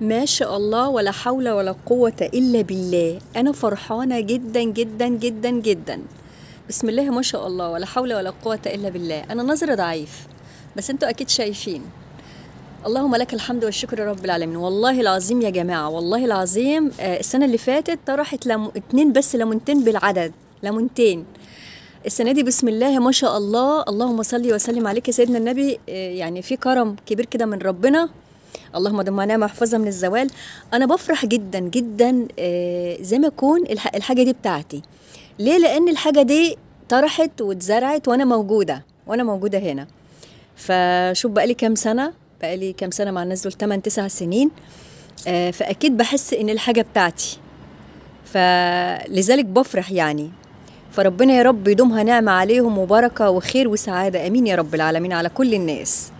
ما شاء الله ولا حول ولا قوة إلا بالله أنا فرحانة جدا جدا جدا جدا بسم الله ما شاء الله ولا حول ولا قوة إلا بالله أنا نظرة ضعيف بس أنتوا أكيد شايفين اللهم لك الحمد والشكر يا رب العالمين والله العظيم يا جماعة والله العظيم آه، السنة اللي فاتت طرحت لم... اتنين بس لمونتين بالعدد لمونتين السنه دي بسم الله ما شاء الله اللهم صلي وسلم عليك يا سيدنا النبي آه، يعني في كرم كبير كده من ربنا اللهم ضمناه محفوظه من الزوال انا بفرح جدا جدا آه، زي ما اكون الحاجه دي بتاعتي ليه لان الحاجه دي طرحت واتزرعت وانا موجوده وانا موجوده هنا فشوف بقالي كام سنه بقالي كام سنه مع الناس دول 8 9 سنين آه، فاكيد بحس ان الحاجه بتاعتي فلذلك بفرح يعني فربنا يا رب يدومها نعمه عليهم وبركه وخير وسعاده امين يا رب العالمين على كل الناس